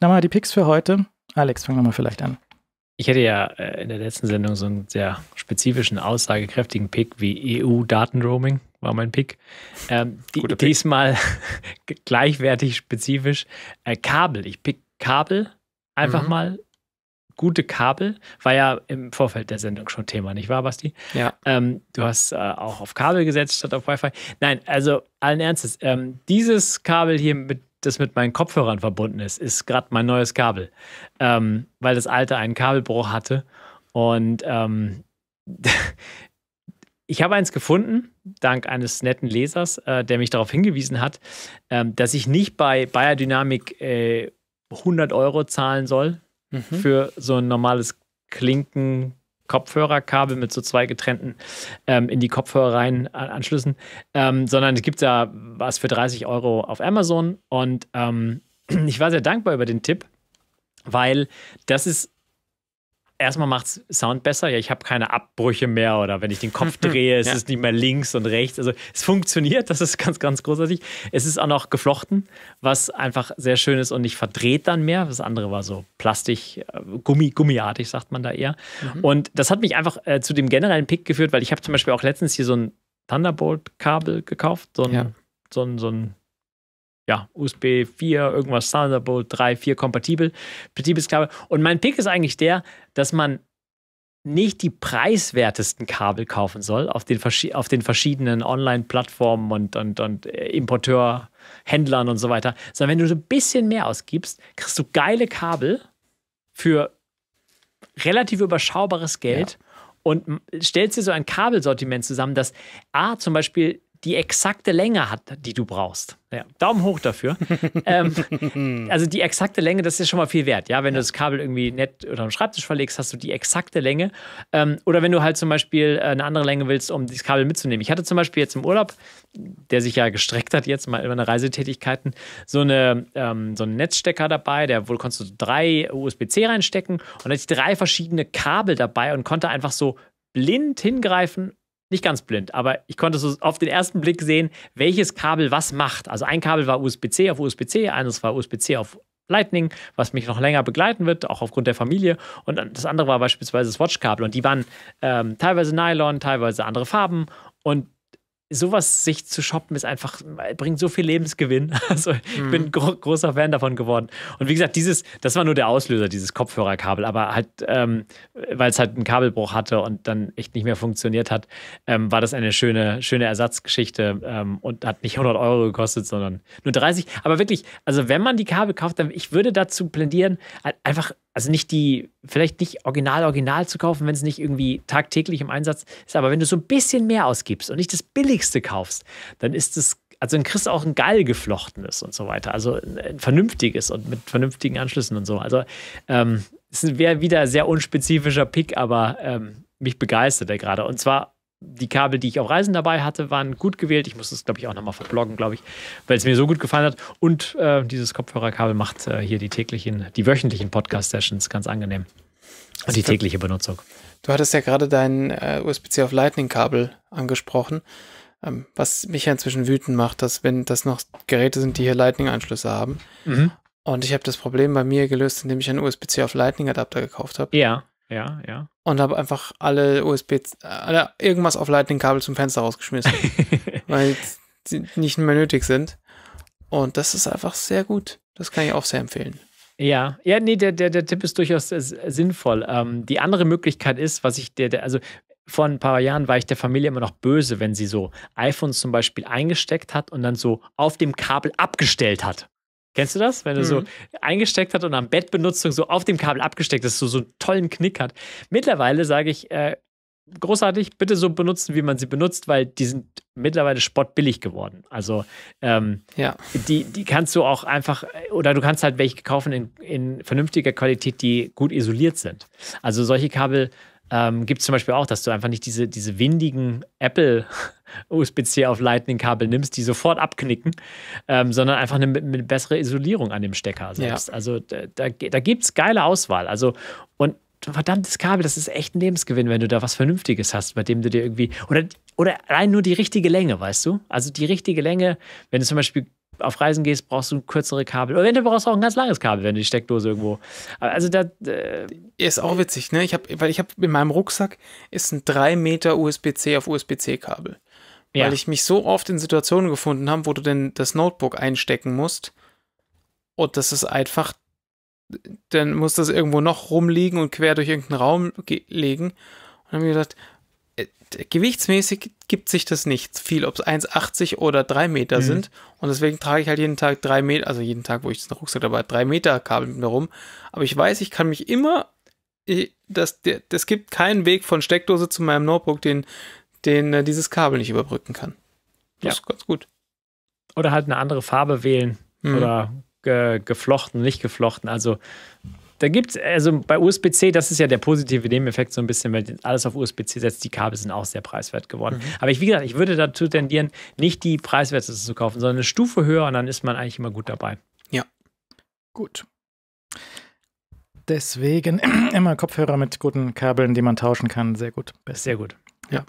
Nochmal die Picks für heute. Alex, fangen wir mal vielleicht an. Ich hätte ja äh, in der letzten Sendung so einen sehr spezifischen, aussagekräftigen Pick wie EU-Datenroaming, war mein Pick. Ähm, Pick. Diesmal gleichwertig spezifisch. Äh, Kabel, ich pick Kabel einfach mhm. mal. Gute Kabel, war ja im Vorfeld der Sendung schon Thema, nicht wahr, Basti? Ja. Ähm, du hast äh, auch auf Kabel gesetzt statt auf Wi-Fi. Nein, also allen Ernstes, ähm, dieses Kabel hier mit das mit meinen Kopfhörern verbunden ist, ist gerade mein neues Kabel, ähm, weil das alte einen Kabelbruch hatte. Und ähm, ich habe eins gefunden, dank eines netten Lesers, äh, der mich darauf hingewiesen hat, ähm, dass ich nicht bei Bayer Dynamic äh, 100 Euro zahlen soll mhm. für so ein normales Klinken. Kopfhörerkabel mit so zwei getrennten ähm, in die Kopfhörer rein Anschlüssen, ähm, sondern es gibt da was für 30 Euro auf Amazon und ähm, ich war sehr dankbar über den Tipp, weil das ist erstmal macht es Sound besser. Ja, ich habe keine Abbrüche mehr oder wenn ich den Kopf drehe, ist es nicht mehr links und rechts. Also es funktioniert, das ist ganz, ganz großartig. Es ist auch noch geflochten, was einfach sehr schön ist und nicht verdreht dann mehr. Das andere war so plastik, äh, Gummi, gummiartig, sagt man da eher. Mhm. Und das hat mich einfach äh, zu dem generellen Pick geführt, weil ich habe zum Beispiel auch letztens hier so ein Thunderbolt-Kabel gekauft, so ein, ja. so ein, so ein ja, USB 4, irgendwas Thunderbolt 3, 4 kompatibel, kompatibles Und mein Pick ist eigentlich der, dass man nicht die preiswertesten Kabel kaufen soll auf den, auf den verschiedenen Online-Plattformen und, und, und äh, Importeur, Händlern und so weiter, sondern wenn du so ein bisschen mehr ausgibst, kriegst du geile Kabel für relativ überschaubares Geld. Ja und stellst dir so ein Kabelsortiment zusammen, das A, zum Beispiel die exakte Länge hat, die du brauchst. Ja, Daumen hoch dafür. ähm, also die exakte Länge, das ist schon mal viel wert. Ja, wenn ja. du das Kabel irgendwie nett unter den Schreibtisch verlegst, hast du die exakte Länge. Ähm, oder wenn du halt zum Beispiel äh, eine andere Länge willst, um das Kabel mitzunehmen. Ich hatte zum Beispiel jetzt im Urlaub, der sich ja gestreckt hat jetzt mal über meine Reisetätigkeiten, so, eine, ähm, so einen Netzstecker dabei, der wohl konntest du drei USB-C reinstecken und hatte ich drei verschiedene Kabel dabei und konnte einfach so blind hingreifen nicht ganz blind, aber ich konnte so auf den ersten Blick sehen, welches Kabel was macht. Also ein Kabel war USB-C auf USB-C, eines war USB-C auf Lightning, was mich noch länger begleiten wird, auch aufgrund der Familie. Und das andere war beispielsweise das Watch-Kabel. Und die waren ähm, teilweise Nylon, teilweise andere Farben. Und sowas sich zu shoppen ist einfach, bringt so viel Lebensgewinn. Also ich mhm. bin gro großer Fan davon geworden. Und wie gesagt, dieses, das war nur der Auslöser, dieses Kopfhörerkabel, aber halt, ähm, weil es halt einen Kabelbruch hatte und dann echt nicht mehr funktioniert hat, ähm, war das eine schöne, schöne Ersatzgeschichte ähm, und hat nicht 100 Euro gekostet, sondern nur 30. Aber wirklich, also wenn man die Kabel kauft, dann ich würde dazu plädieren, halt einfach also nicht die, vielleicht nicht original, original zu kaufen, wenn es nicht irgendwie tagtäglich im Einsatz ist, aber wenn du so ein bisschen mehr ausgibst und nicht das billige billigste kaufst, dann ist es, also dann kriegst du auch ein geil geflochtenes und so weiter. Also ein vernünftiges und mit vernünftigen Anschlüssen und so. Also ähm, es wäre wieder ein sehr unspezifischer Pick, aber ähm, mich begeistert er gerade. Und zwar die Kabel, die ich auf Reisen dabei hatte, waren gut gewählt. Ich muss das, glaube ich, auch nochmal verbloggen, glaube ich, weil es mir so gut gefallen hat. Und äh, dieses Kopfhörerkabel macht äh, hier die täglichen, die wöchentlichen Podcast-Sessions ganz angenehm. Und die tägliche Benutzung. Du hattest ja gerade dein äh, USB-C auf Lightning-Kabel angesprochen, ähm, was mich ja inzwischen wütend macht, dass wenn das noch Geräte sind, die hier Lightning-Anschlüsse haben. Mhm. Und ich habe das Problem bei mir gelöst, indem ich einen USB-C auf Lightning-Adapter gekauft habe. Ja, ja, ja. Und habe einfach alle USB, alle irgendwas auf Lightning-Kabel zum Fenster rausgeschmissen, weil sie nicht mehr nötig sind. Und das ist einfach sehr gut. Das kann ich auch sehr empfehlen. Ja, ja, nee, der, der, der Tipp ist durchaus äh, äh, sinnvoll. Ähm, die andere Möglichkeit ist, was ich der, der, also vor ein paar Jahren war ich der Familie immer noch böse, wenn sie so iPhones zum Beispiel eingesteckt hat und dann so auf dem Kabel abgestellt hat. Kennst du das? Wenn du mhm. so eingesteckt hat und am Bettbenutzung so auf dem Kabel abgesteckt, dass du so einen tollen Knick hat. Mittlerweile sage ich, äh, großartig, bitte so benutzen, wie man sie benutzt, weil die sind mittlerweile spottbillig geworden. Also ähm, ja. die, die kannst du auch einfach, oder du kannst halt welche kaufen in, in vernünftiger Qualität, die gut isoliert sind. Also solche Kabel ähm, gibt es zum Beispiel auch, dass du einfach nicht diese, diese windigen Apple USB-C auf Lightning-Kabel nimmst, die sofort abknicken, ähm, sondern einfach eine, eine, bessere Isolierung an dem Stecker selbst. Ja. Also da, da, gibt es geile Auswahl. Also verdammtes Kabel, das ist echt ein Lebensgewinn, wenn du da was Vernünftiges hast, bei dem du dir irgendwie. Oder, oder allein nur die richtige Länge, weißt du? Also die richtige Länge, wenn du zum Beispiel auf Reisen gehst, brauchst du kürzere Kabel. Oder wenn du brauchst auch ein ganz langes Kabel, wenn du die Steckdose irgendwo. Also da. Äh ist auch witzig, ne? Ich habe, weil ich habe in meinem Rucksack ist ein 3 Meter USB-C auf USB-C-Kabel. Ja. Weil ich mich so oft in Situationen gefunden habe, wo du denn das Notebook einstecken musst. Und das ist einfach dann muss das irgendwo noch rumliegen und quer durch irgendeinen Raum legen. Und dann habe ich gedacht, äh, gewichtsmäßig gibt sich das nicht viel, ob es 1,80 oder 3 Meter mhm. sind. Und deswegen trage ich halt jeden Tag 3 Meter, also jeden Tag, wo ich den Rucksack dabei 3 Meter Kabel mit mir rum. Aber ich weiß, ich kann mich immer, ich, äh, das, der, das gibt keinen Weg von Steckdose zu meinem Notebook, den, den äh, dieses Kabel nicht überbrücken kann. Das ja. ist ganz gut. Oder halt eine andere Farbe wählen. Mhm. Oder geflochten, nicht geflochten. Also da gibt es, also bei USB-C, das ist ja der positive Nebeneffekt so ein bisschen, wenn alles auf USB-C setzt, die Kabel sind auch sehr preiswert geworden. Mhm. Aber ich, wie gesagt, ich würde dazu tendieren, nicht die preiswerteste zu kaufen, sondern eine Stufe höher und dann ist man eigentlich immer gut dabei. Ja, gut. Deswegen immer Kopfhörer mit guten Kabeln, die man tauschen kann, sehr gut. Best. Sehr gut. Ja.